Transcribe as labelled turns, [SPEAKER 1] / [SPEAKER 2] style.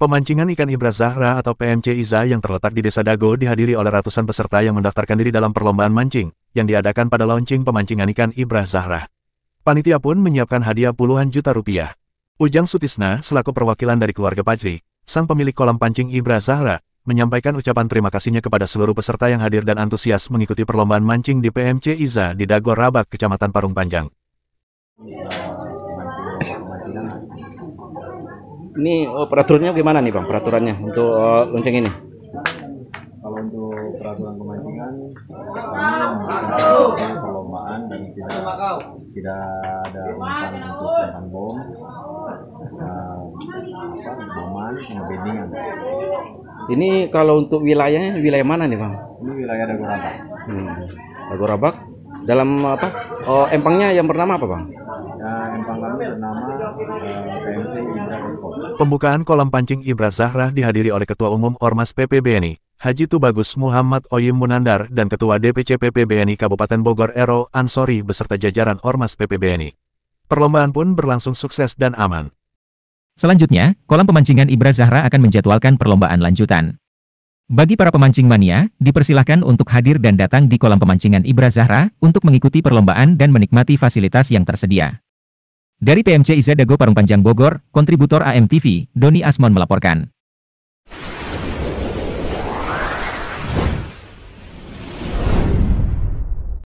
[SPEAKER 1] Pemancingan ikan Ibra Zahra atau PMC Iza yang terletak di Desa Dago dihadiri oleh ratusan peserta yang mendaftarkan diri dalam perlombaan mancing, yang diadakan pada launching pemancingan ikan Ibra Zahra. Panitia pun menyiapkan hadiah puluhan juta rupiah. Ujang Sutisna, selaku perwakilan dari keluarga Pajri, sang pemilik kolam pancing Ibra Zahra, menyampaikan ucapan terima kasihnya kepada seluruh peserta yang hadir dan antusias mengikuti perlombaan mancing di PMC Iza di Dago Rabak, Kecamatan Parung Panjang.
[SPEAKER 2] Ini oh, peraturannya gimana nih bang? Peraturannya untuk uh, lonceng ini?
[SPEAKER 3] Kalau untuk peraturan pemancingan, kami perlombaan dan tidak tidak ada umpan untuk umpan bom, uh, apa, boman, pembedingan.
[SPEAKER 2] Ini kalau untuk wilayahnya wilayah mana nih bang?
[SPEAKER 3] Ini wilayah Dagorabak. Hmm.
[SPEAKER 2] Dagorabak dalam
[SPEAKER 1] apa? Oh, empangnya yang bernama apa bang?
[SPEAKER 3] Ya, empang kami bernama
[SPEAKER 1] Pembukaan kolam pancing Ibra Zahra dihadiri oleh Ketua Umum Ormas PPBNI, Haji Tubagus Muhammad Oyim Munandar dan Ketua DPC PPBNI Kabupaten Bogor Ero Ansori beserta jajaran Ormas PPBNI. Perlombaan pun berlangsung sukses dan aman.
[SPEAKER 2] Selanjutnya, kolam pemancingan Ibra Zahra akan menjadwalkan perlombaan lanjutan. Bagi para pemancing mania, dipersilahkan untuk hadir dan datang di kolam pemancingan Ibra Zahra untuk mengikuti perlombaan dan menikmati fasilitas yang tersedia. Dari PMC Izadago Parung Panjang Bogor, kontributor AMTV, Doni Asmon melaporkan.